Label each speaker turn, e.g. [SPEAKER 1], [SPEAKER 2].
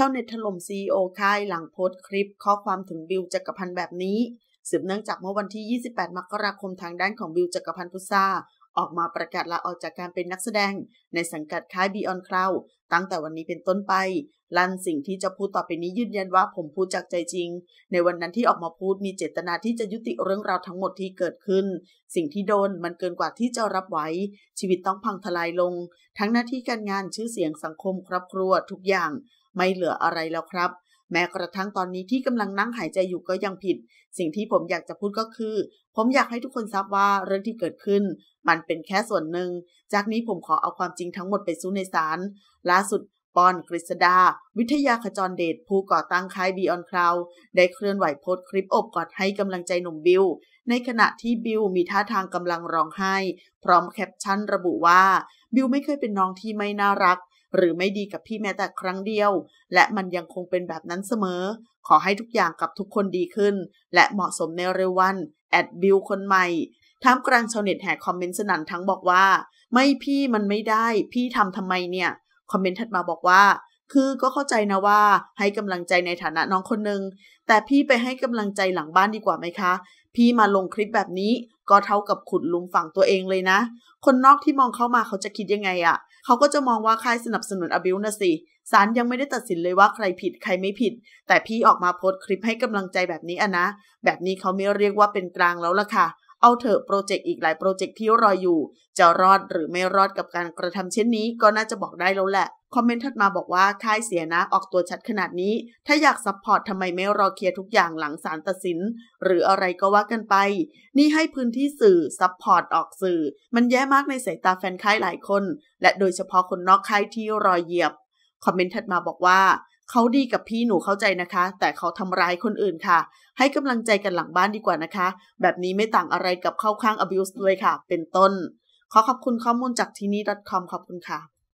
[SPEAKER 1] ชาวเน็ตถล่มซีโอค่ายหลังโพสต์คลิป ข้อความถึงบิลจักรพันธ์แบบนี้สืบเนื่องจากเมื่อวันที่ 28 มกราคมทางด้านของบิลจักรพันธ์พุทธาออกมาประกาศลาออกจากการเป็นนักแสดง ในสังกัดค่ายบีออนคลาวตั้งแต่วันนี้เป็นต้นไป ลั่นสิ่งที่จะพูดต่อไปนี้ยืนยันว่าผมพูดจากใจจริง ในวันนั้นที่ออกมาพูดมีเจตนาที่จะยุติเรื่องราวทั้งหมดที่เกิดขึ้น สิ่งที่โดนมันเกินกว่าที่จะรับไหวชีวิตต้องพังทลายลง ทั้งหน้าที่การงานชื่อเสียงสังคมครอบครัวทุกอย่างไม่เหลืออะไรแล้วครับ แม้กระทั่งตอนนี้ที่กำลังนั่งหายใจอยู่ก็ยังผิด สิ่งที่ผมอยากจะพูดก็คือ ผมอยากให้ทุกคนทราบว่าเรื่องที่เกิดขึ้นมันเป็นแค่ส่วนหนึ่ง จากนี้ผมขอเอาความจริงทั้งหมดไปสู้ในศาลล่าสุด ปอนกฤษดาวิทยาขจรเดชผู้ก่อตั้งค่ายบีออนคลาวได้เคลื่อนไหวโพสคลิปอบกอดให้กำลังใจหนุ่มบิลในขณะที่บิลมีท่าทางกำลังร้องไห้พร้อมแคปชั่นระบุว่าบิลไม่เคยเป็นน้องที่ไม่น่ารักหรือไม่ดีกับพี่แม้แต่ครั้งเดียว และมันยังคงเป็นแบบนั้นเสมอ ขอให้ทุกอย่างกับทุกคนดีขึ้น และเหมาะสมในเร็ววัน แอด บิล คนใหม่ท่ามกลางชาวเน็ตแห่คอมเมนต์สนั่นทั้งบอกว่า ไม่พี่มันไม่ได้ พี่ทำทำไมเนี่ย คอมเมนต์ถัดมาบอกว่า คือก็เข้าใจนะว่าให้กำลังใจในฐานะน้องคนหนึ่งแต่พี่ไปให้กำลังใจหลังบ้านดีกว่าไหมคะ พี่มาลงคลิปแบบนี้ก็เท่ากับขุดลุมฝั่งตัวเองเลยนะ คนนอกที่มองเข้ามาเขาจะคิดยังไงอะ่ะ เขาก็จะมองว่าใครสนับสนุนอบิวนะสิ ศาลยังไม่ได้ตัดสินเลยว่าใครผิดใครไม่ผิด แต่พี่ออกมาโพสต์คลิปให้กำลังใจแบบนี้อะนะ แบบนี้เขาไม่เรียกว่าเป็นกลางแล้วล่ะค่ะเอาเถอะโปรเจกต์อีกหลายโปรเจกต์ที่รออยู่ จะรอดหรือไม่รอดกับการกระทำเช่นนี้ ก็น่าจะบอกได้แล้วแหละ คอมเมนต์ถัดมาบอกว่าค่ายเสียนะออกตัวชัดขนาดนี้ ถ้าอยากซัพพอร์ตทำไมไม่รอเคลียร์ทุกอย่างหลังศาลตัดสินหรืออะไรก็ว่ากันไป นี่ให้พื้นที่สื่อซัพพอร์ตออกสื่อ มันแย่มากในสายตาแฟนค่ายหลายคน และโดยเฉพาะคนนอกค่ายที่รอเหยียบคอมเมนต์ถัดมาบอกว่าเขาดีกับพี่หนูเข้าใจนะคะ แต่เขาทำร้ายคนอื่นค่ะ ให้กำลังใจกันหลังบ้านดีกว่านะคะ แบบนี้ไม่ต่างอะไรกับเข้าข้าง abuse เลยค่ะ เป็นต้น ขอขอบคุณข้อมูลจากทีนี้ .com ขอบคุณค่ะ